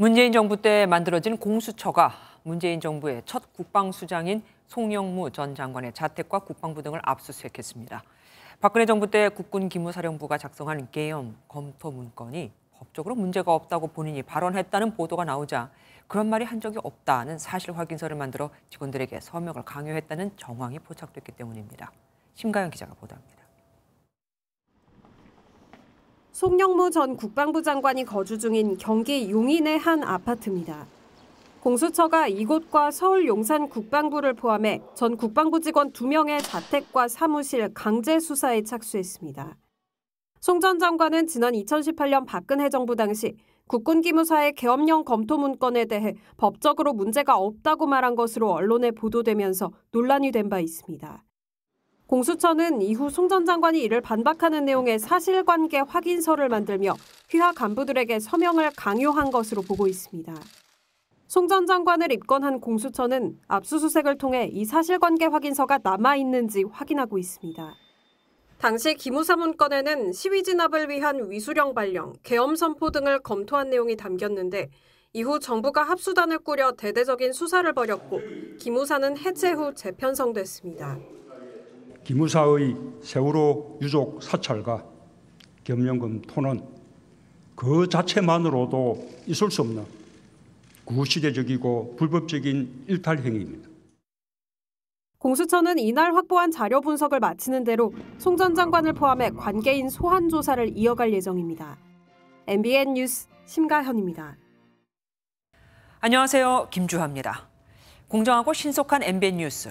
문재인 정부 때 만들어진 공수처가 문재인 정부의 첫 국방수장인 송영무 전 장관의 자택과 국방부 등을 압수수색했습니다. 박근혜 정부 때 국군 기무사령부가 작성한 계엄 검토 문건이 법적으로 문제가 없다고 본인이 발언했다는 보도가 나오자 그런 말이 한 적이 없다는 사실 확인서를 만들어 직원들에게 서명을 강요했다는 정황이 포착됐기 때문입니다. 심가영 기자가 보도합니다. 송영무 전 국방부 장관이 거주 중인 경기 용인의 한 아파트입니다. 공수처가 이곳과 서울 용산 국방부를 포함해 전 국방부 직원 2명의 자택과 사무실 강제 수사에 착수했습니다. 송 전 장관은 지난 2018년 박근혜 정부 당시 국군기무사의 계엄령 검토 문건에 대해 법적으로 문제가 없다고 말한 것으로 언론에 보도되면서 논란이 된 바 있습니다. 공수처는 이후 송 전 장관이 이를 반박하는 내용의 사실관계 확인서를 만들며 휘하 간부들에게 서명을 강요한 것으로 보고 있습니다. 송 전 장관을 입건한 공수처는 압수수색을 통해 이 사실관계 확인서가 남아있는지 확인하고 있습니다. 당시 기무사 문건에는 시위 진압을 위한 위수령 발령, 계엄 선포 등을 검토한 내용이 담겼는데 이후 정부가 합수단을 꾸려 대대적인 수사를 벌였고 기무사는 해체 후 재편성됐습니다. 기무사의 세월호 유족 사찰과 겸연금 토론 그 자체만으로도 있을 수 없는 구시대적이고 불법적인 일탈 행위입니다. 공수처는 이날 확보한 자료 분석을 마치는 대로 송 전 장관을 포함해 관계인 소환 조사를 이어갈 예정입니다. MBN 뉴스 심가현입니다. 안녕하세요. 김주하입니다. 공정하고 신속한 MBN 뉴스